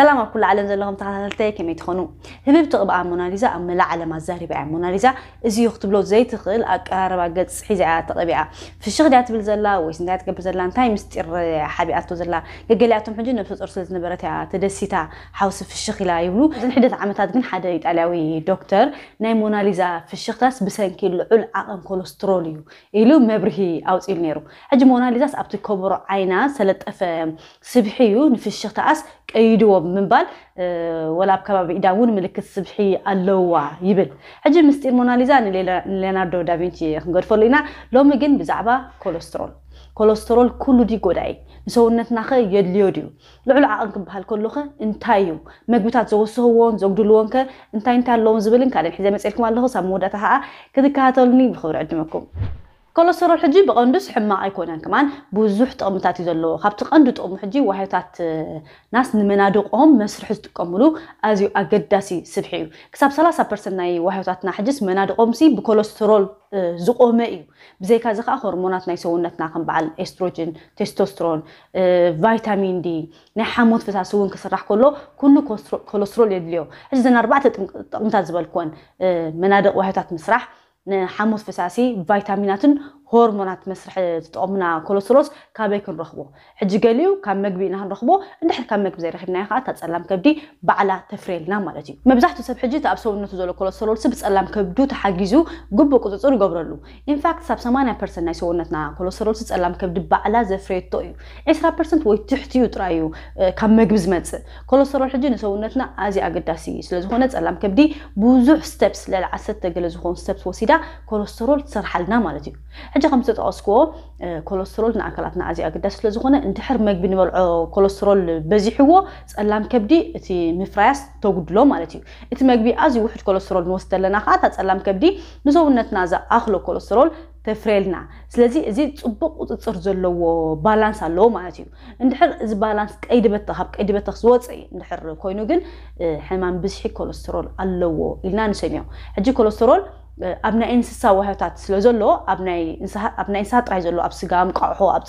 سلام كل عالم زي لهم تعالى تاكي ميتخونو هبب تقبع موناليزا أم لا على ما زهري بقى موناليزا إذا يخطب له زي تقل قد قدس على طبيعة في الشغل دات بالزلا ويسندات قبل زلا انتاي مستير حبي أتو زلا قلعتهم حجي نفس أرسل نبرتها تدسيتا حاوس في الشغل لا يبلو زين حدث عمتات جن حدا يتعلوي دكتور ناي موناليزا في الشغل تاس بس بسنكي لعل عقم كولستروليو إلو مبرهي أو تقل نيرو موناليزا أبتكبر عينا سلت سلطف سبحيو في الشغل تاس ቀይድዎም ምንባል ወላ ኣብ ከባቢ ኢዳ እውን ምልክት ስብሒ ኣለዋ ይብል ሕጂ ምስጢር ሞናሊዛ ንሌናርዶ ዳቪንቺ ክንገድፈሉ ኢና ሎሚ ግን ብዛዕባ ኮለስትሮል ኮለስተሮል ኩሉ ድ ጎዳኢ ንሰውነትና ኸ የድልዮ ድዩ ልዕሉ ዓቐን ክበሃል ከሎ ኸ እንታይ እዩ መግብታት ዘወስኽዎን ዘጉድልዎን ከ እንታይ እንታይ ኣለዎም ዝብልን ካልእ ሒዘ መፅልኩም ኣለኹ ሳብ መወዳእታ ከዓ ክትከታተሉኒ ብክብሪ ዕድመኩም ኮለስተሮል ሕጂ ብቐንዱስ ሕማቕ ኣይኮነን ከማን ብዙሕ ጥቕምታት እዩ ዘለዎ ካብቲ ቀንዲ ጥቕሙ ሕጂ ዋሂታት ናስ ንመናድቆም መስርሒ ዝጥቀምሉ ኣዝዩ ኣገዳሲ ስብሒ እዩ ክሳብ 30 ፐርሰንት ናይ ዋሂታትና ሕጂስ መናድቆምሲ ብኮለስተሮል ዝቆመ እዩ ብዘይካ እዚ ከዓ ሆርሞናት ናይ ሰውነትና ከም በዓል ኤስትሮጅን ቴስቶስትሮን ቫይታሚን ዲ ናይ ሓሞት ፈሳሲ እውን ክስራሕ ከሎ ኩሉ ኮለስትሮል የድልዮ ሕዚ ዘን ኣርባዕተ ጥቕምታት ዝበልክወን መናደቕ ዋሂታት ምስራሕ ንሓሙስ ፈሳሲ ቫይታሚናትን هرمونات مسرح آه، تطعمنا كولوسلوس كابي كنرخبو حجي قاليو كان مقبينا هنرخبو اندحر كان مقب زي رخبنا يخا تتسلم كبدي بعلا تفريلنا مالتي مبزحتو سب حجي تابسو النتو زولو سب تسلم كبدو تحاجيزو قبو قطصور قبرلو ان فاكت سب 80% ناي سونتنا كولوسلوس تسلم كبدي بعلا زفريتو ايو 20% توي تحتيو ترايو آه، كان مقب زمت كولوسلول حجي نسونتنا ازي اقداسي سلازونه تسلم كبدي بوزح ستبس للعسته قال ستبس ستيبس وسيدا كولوسلول تسرحلنا مالتي حتى خمسة أسكو آه، كوليسترول نأكلات نعزي أقدس لزخنا انتحر مك بنبلع آه، كوليسترول بزي حوا تسألام كبدي تي مفرس تقدلو مالتي إت مك بي أزي وحد كوليسترول نوستل لنا خاطر تسألام كبدي نزون نتنازع أخلو كوليسترول تفريلنا سلازي زي تبق وتصرزلو آه، بالانس لو مالتي انتحر إذا بالانس كأيد بتخاب كأيد بتخزوت أي انتحر كوينوجن حمام بزحي كوليسترول اللو إلنا نسميه حجي كوليسترول ኣብ ናይ እንስሳ ወህብታት ስለ ዘሎ ኣብ ናይ እንስሳ ጥራይ ዘሎ ኣብ ስጋም ቃቑሖ ኣብ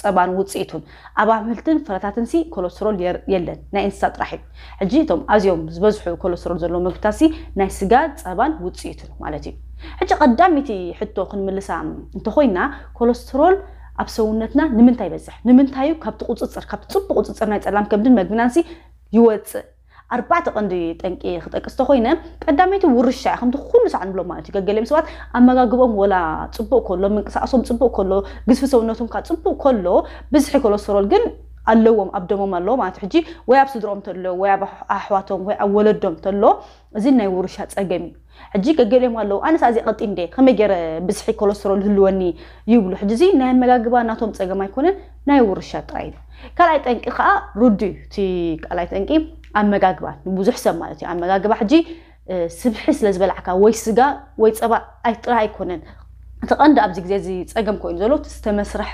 ፀባን ውፅኢቱን ኣብ ኣሕምልትን ፍረታትን ሲ ኮለስትሮል የለን ናይ እንስሳ ጥራሕ እዩ ሕጂ እቶም ኣዝዮም ዝበዝሑ ኮለስትሮል ዘለዎ ምግብታት ሲ ናይ ስጋ ፀባን ውፅኢቱን ማለት እዩ ሕጂ ቀዳሚቲ ሕቶ ክንምልሳ እንተኮይና ኮለስትሮል ኣብ ሰውነትና ንምንታይ ይበዝሕ ንምንታዩ ካብቲ ቁፅፅር ካብቲ ፅቡቅ ቁፅፅር ናይ ፀላም ከብድን መግብናንሲ ይወፅእ ኣርባዕተ ቀንዲ ጠንቂ ክጠቅስ ተኮይነ ቀዳመይቲ ውርሻ ከምቲ ኩሉ ሰዓ ንብሎም ማለት እዩ ገገለም ሰባት ኣመጋግቦም ወላ ፅቡቅ ከሎ ምንቅስቃሶም ፅቡቅ ከሎ ግዝፊ ሰውነቶም ካ ፅቡቅ ከሎ ብዝሒ ኮለስተሮል ግን ኣለዎም ኣብ ደሞም ኣለዎ ማለት ሕጂ ወይ ኣብ ስድሮም ተሎ ወይ ኣብ ኣሕዋቶም ወይ ኣብ ወለዶም ተሎ እዚ ናይ ውርሻ ፀገም እዩ ሕጂ ገገሊኦም ኣለዉ ኣነስ ኣዚ ቀጢን ደ ከመይ ገይረ ብዝሒ ኮሎስትሮል ህልወኒ ይብሉ ሕጂ እዚ ናይ ኣመጋግባ ናቶም ፀገም ኣይኮነን ናይ ውርሻ ጥራይ እዩ ካልኣይ ጠንቂ ከዓ ርዱ እዩ እቲ ካልኣይ ጠንቂ ኣመጋግባ ንብዙሕ ሰብ ማለት እዩ ኣመጋግባ ሕጂ ስብሒ ስለ ዝበላዕካ ወይ ስጋ ወይ ፀባ ኣይጥራ ኣይኮነን እቲ ቀንዲ ኣብዚ ግዜ እዚ ፀገም ኮይኑ ዘሎ ዝተመስርሐ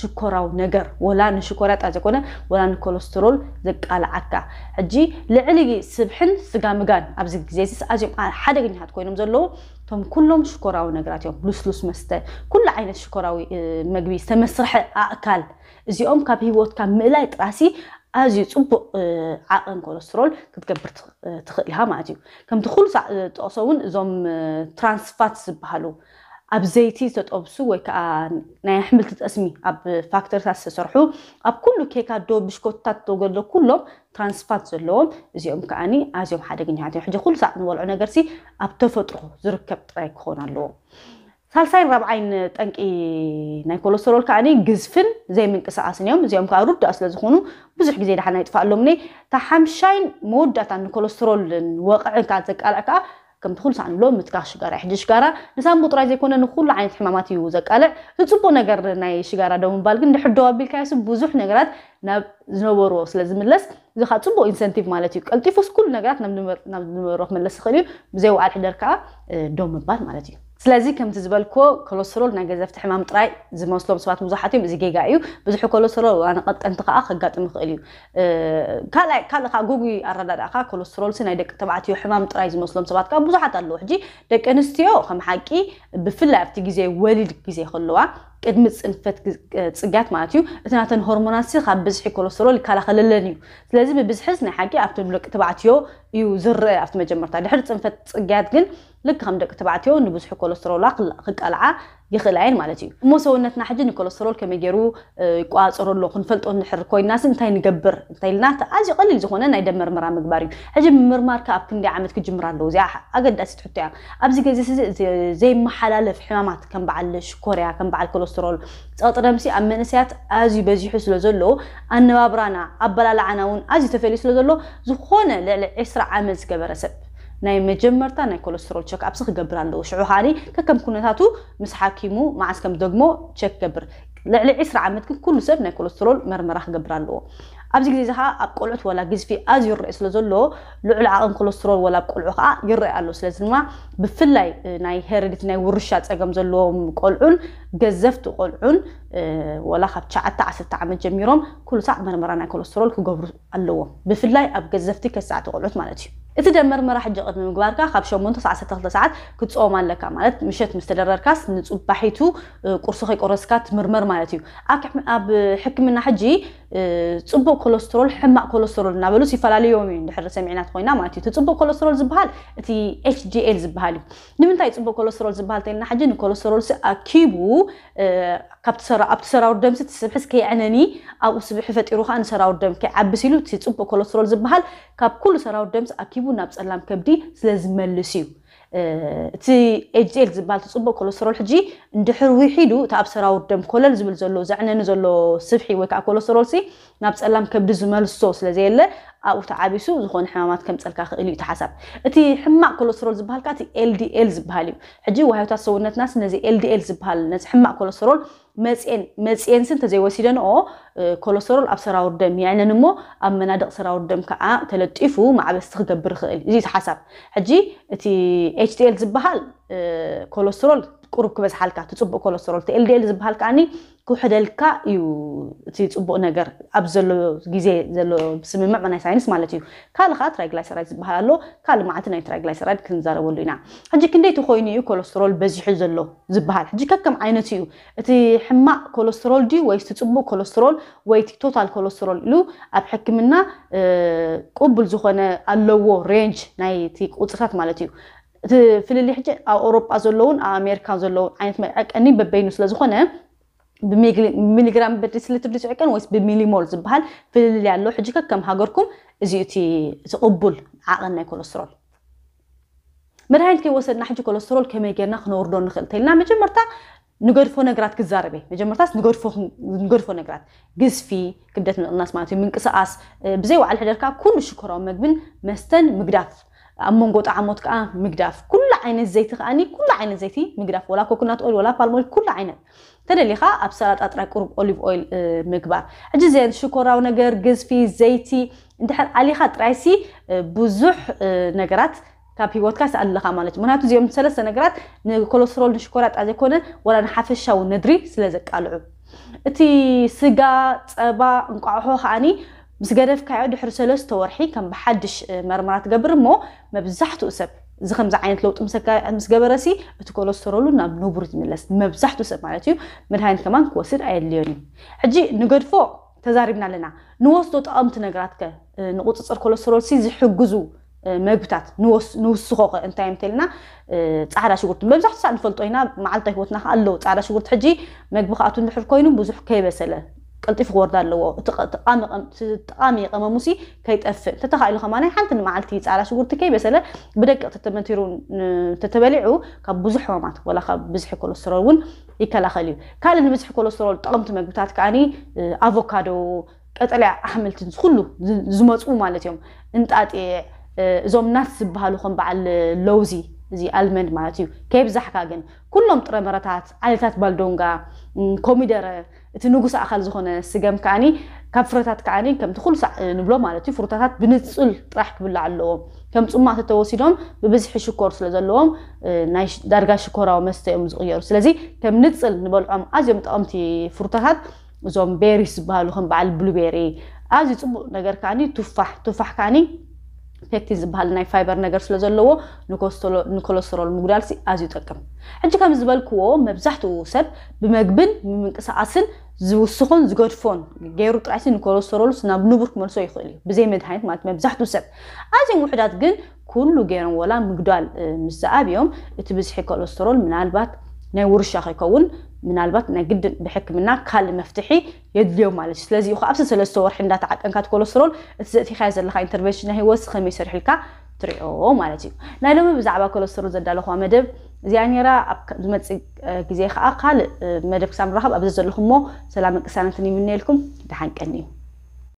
ሽኮራዊ ነገር ወላ ንሽኮራ ጣ ዘይኮነ ወላ ንኮለስትሮል ዘቃልዓካ ሕጂ ልዕሊ ስብሕን ስጋ ምጋን ኣብዚ ግዜ እዚ ኣዝዮም ሓደገኛታት ኮይኖም ዘለዎ እቶም ኩሎም ሽኮራዊ ነገራት እዮም ሉስሉስ መስተ ኩሉ ዓይነት ሽኮራዊ መግቢ ዝተመስርሐ ኣእካል እዚኦም ካብ ሂወትካ ምእላይ ጥራሲ ኣዝዩ ፅቡቕ ዓቐን ኮለስትሮል ክትገብር ትኽእል ኢኻ ማለት እዩ ከምቲ ኩሉ ጠቐሶ እውን እዞም ትራንስፋት ዝበሃሉ ኣብ ዘይቲ ዝተጠብሱ ወይ ከዓ ናይ ኣሕምልቲ ጠስሚ ኣብ ፋክተሪታት ዝተሰርሑ ኣብ ኩሉ ኬካዶ ብሽኮትታት ተገሎ ኩሎም ትራንስፋት ዘለዎም እዚኦም ከዓኒ ኣዝዮም ሓደገኛታት እዮም ሕጂ ኩሉ ሰዓት ንበልዖ ነገርሲ ኣብ ተፈጥሮ ዝርከብ ጥራይ ክኾን ኣለዎ ሳልሳይን ራብዓይን ጠንቂ ናይ ኮለስተሮል ከዓ ግዝፍን ዘይምንቅስቃስን እዮም እዚኦም ከዓ ሩዳእ ስለዝኮኑ ብዙሕ ግዜ ድሓልና ይጥፋእ ኣሎም እታ ሓምሻይን መወዳእታ ንኮለስተሮልን ወቅዕን ከዓ ዘቃልዕ ከዓ ከምቲ ኩሉ ሳንብሎ ምትካኽ ሽጋራ ሕጂ ሽጋራ ንሳምቡ ጥራይ ዘይኮነ ንኩሉ ዓይነት ሕማማት እዩ ዘቃልዕ እቲ ነገር ናይ ሽጋራ ዶ ምባል ግን ድሕደው ኣቢልካዮስ ብዙሕ ነገራት ናብ ዝነበርዎ ስለዝምለስ እዚ ከዓ ፅቡቅ ኢንሰንቲቭ ማለት እዩ ቀልጢፉስ ኩሉ ነገራት ናብ ዝነበርዎ ክመለስ ዝኽእል እዩ ብዘይ ውዓል ሕደር ከዓ ዶ ምባል ማለት እዩ سلازي كم تزبلكو كوليسترول نجز في حمام طري زي ما وصلوا بصوات مزحاتهم زي جيجايو بزحوا كوليسترول وأنا قد أنت قاخ قد مخليو كلا كلا خا جوجي أرد على خا كوليسترول سنة دك تبعتي حمام طري زي ما وصلوا بصوات كم مزحات اللوحجي دك أنستيو خم حكي بفلا في جزء ولد جزء خلوه قدم صنفت صغات معناتي اتناتن هرمونات سي خاب بزح كوليسترول كالا خللن يو لازم بزح حزن حقي تبعتيو يو زر افت مجمرتا لحر صنفت صغات كن لك خم تبعتيو ان بزح كوليسترول اقل قلعه يخل عين مالتي مو سوينا حاجة الكوليسترول كما يجرو يقاصروا لو كنفلت اون حر كوي ناس انتي نكبر انتي لنا تاج قليل زخونه نا يدمر مرمر مكبري حاجه مرمر كاب كندي عملت كجمر الله زي اقد اس تحطيها ابزي زي زي, زي, زي محلال في حمامات كان بعل شكوريا كان بعل كوليسترول تصطر امسي امنسيات ازي بزي حسلو زلو ان بابرانا ابلا لعناون ازي تفلي سلو زلو زخونه لعل اسرع عمل كبرسب ናይ መጀመርታ ናይ ኮለስትሮል ቸክ ኣብስ ክገብር ኣለዎ ሽዑ ከዓኒ ከከም ኩነታቱ ምስ ሓኪሙ መዓስ ከም ደግሞ ቸክ ክገብር ልዕሊ 2ስ ዓመት ግን ኩሉ ሰብ ናይ ኮለስትሮል መርመራ ክገብር ኣለዎ ኣብዚ ግዜ እዚ ከዓ ኣብ ቆልዑት ወላ ግዝፊ ኣዝዩ ይርአ ስለ ዘሎ ልዑል ዓቕን ኮለስትሮል ወላ ኣብ ቆልዑ ከዓ ይርአ ኣሎ ስለዚ ድማ ብፍላይ ናይ ሄረዲት ናይ ውርሻ ፀገም ዘለዎም ቆልዑን ገዘፍቲ ቆልዑን ولاخد شعتا عسلتا عمد جميروم كل ساعة مرمرانا كولسترول كقبر اللوه بفلاي أب قزفتك الساعة تقلعوت مالتي إذا دمر مرة حد جقد من مقبارك خاب شو منتص على ستة ساعات كنت أو مال لك مالت مشيت مستدر ركاس نتصب بحيتو قرصخي قرصكات مرمر مالتي أك أب حكم من حجي تصب كوليسترول حمى كوليسترول نابلو سيفال يومين دحر سمعنا تقولنا مالتي تصب كوليسترول زبهال تي إتش دي إل زبهالي نمن تاي تصب كوليسترول زبهال تين حجي كوليسترول سأكيبو أه ካብቲ ኣብቲ ሰራውርደም ትስብሕስ ከይዕነኒ ኣብኡ ስብሒ ፈጢሩ ከዓ ንሰራውርደም ከይዓቢ ሲሉ እቲ ፅቡቅ ኮለስትሮል ዝበሃል ካብ ኩሉ ሰራውርደም ኣኪቡ ናብ ፀላም ከብዲ ስለዝመልስ እዩ እቲ ኤችኤል ዝበሃል ፅቡቅ ኮለስትሮል ሕጂ እንድሕር ውሒዱ እቲ ኣብ ሰራውርደም ኮለል ዝብል ዘሎ ዘዕነኒ ዘሎ ስብሒ ወይ ከዓ ኮለስትሮል ናብ ፀላም ከብዲ ዝመልሶ ስለዘየለ أو تعبسو زخون حيوانات كم تسلكا خليو تحسب أتي حمق كوليسترول زبهال كاتي LDL زبهاليو حجي وهاي تصور نتناس نزي LDL زبهال نزي حمق كوليسترول مسين مسين سنت زي وسيدن أو كوليسترول أبسرع الدم يعني نمو أما نادق سرع الدم كا تلتفو مع بس تخجب برخ زي تحسب حجي أتي HDL زبهال كوليسترول كروب كبس حالك تصب كوليسترول تي ال دي ال زبحالك اني كوحدلك يو تي تصب نغر ابزلو غيزي زلو بسم ما معنى ساينس مالتي كال خاطر غلايسرايد زبحالو كال معناته ناي ترايغلايسرايد كنزار ولينا حجي كنديت خويني كوليسترول بزح زلو زبحال حجي ككم عينتي تي حما كوليسترول دي ويست تصب كوليسترول ويت توتال كوليسترول لو اب حكمنا قبل زخنه اللو رينج ناي تي قصات مالتي فللي حجة أوروبا زلون أمريكا زلون عينت ما أكني ببين سلزخنة بميلي ميليغرام بتسليتر ديسو عكان ويس بميلي مولز بحال فللي على لوح جيكا كم هاجركم زيوتي تقبل عقلنا كوليسترول مرة هاي كي وصل نحجي كوليسترول كم يجينا خنور دون نخل تيلنا مجمرتا نقرفو نقرات كزاربي مجمرتا نقرفو نقرفو نقرات قزفي كبدات من الناس مالتي من قصاص بزي وعلى حجركا كل شكرا مقبل مستن مقداف أمونغو تعمد كأ مقداف كل عين الزيت خاني كل عين الزيتي مقداف ولا كوكونات أول ولا بالمول كل عين تدلي خا أبسلات أتراك أوروب أوليف أويل آه، مقبار عجزين شكرا ونقر قزفي زيتي انتحال علي خا ترايسي آه، بزوح آه، نقرات كابي ووتكاس على لخا مالج من هاتو زيوم سلسة نقرات نكولوسترول نشكورات عزيكونا ولا نحفشة ونندري سلزك ألعب اتي سيقا تسابا نقعوحو خاني مسجرف كعود حرسلوس تورحي كان بحدش آه، مرمرات قبر مو مبزحتو سب زي خمس عينت لو تمسك امس قبرسي الكوليسترول نا نبر من لس مبزحتو سب معناتيو من هاين كمان كوسر اي ليوني حجي نقول فوق تزاربنا آه، آه، لنا نوصلو طعمت نغراتك نقطص الكوليسترول سي زحجزو مجبتات نوس نوسخه انت يمتلنا تعرف شو قلت مبزح تسأل فلتوينا مع التهوتنا تعرف شو قلت حجي مجبخ أتون بحر بزح كي بسله قلتي في غوردة اللي هو تقامي قم تقامي قم موسي كي تأف تتخيل خمانة حنت إن معلتي على شو قلت كي بس لا بدك تتمترون تتبلعوا كبزح ومات ولا كبزح كوليسترول ون يكلا خليه كان اللي بزح كوليسترول طعمت ما قلت لك عني أفوكادو أطلع أحمل تنس كله زمات أم على يوم أنت أتي آه، زوم ناس بهالو خم بعد آه، لوزي زي ألمند مالتيو كيف زحكا جن كلهم ترى مرتات عيلتات بالدونجا كوميدر تنقص أخل زخنا سجام كاني كم فرتات كاني كم تدخل سع نبلا مالتيو فرتات بنتسأل راح كبل على اللوم كم تقوم مع تتواصلهم ببزح شكر سلز اللوم درجة شكر أو مستوى سلزي كم نتسأل نبلا أم أزيم تأمتي فرتات زوم بيريس بالهم بعد البلو بيري أزيم نجر كاني تفاح تفاح كاني ፔፕቲን ዝበሃል ናይ ፋይበር ነገር ስለ ዘለዎ ንኮለስተሮል ምጉዳል ኣዝዩ ይጠቅም ሕጂ ከም ዝበልክዎ መብዛሕትኡ ሰብ ብመግብን ብምንቅስቃስን ዝውስኹን ዝገድፎን ገይሩ ጥራይሲ ንኮለስተሮልስ ናብ ንቡር ክመልሶ ይኽእል እዩ ብዘይ መድሃኒት ማለት መብዛሕትኡ ሰብ ኣዝዮም ውሕዳት ግን ኩሉ ገይሮም ወላ ምግዳል ምስ ዝኣብዮም እቲ ብዝሒ ኮለስተሮል ምናልባት ናይ ውርሻ ከይከውን من البطن جدا بحكمنا كل مفتحي يدليو مالج سلازي وخا أبسل سلسة ورحن دا تعاد أنكات كولوسترول في خيزة لخا انترويشن هي وسخة ميسر حلقة تريو مالجي نايلو بزعبا كولوسترول زدال لخوا مدب زياني را أب دمت زيخ أقال مدب كسام رخب أبزل لخمو سلام كسانتني مني لكم دحان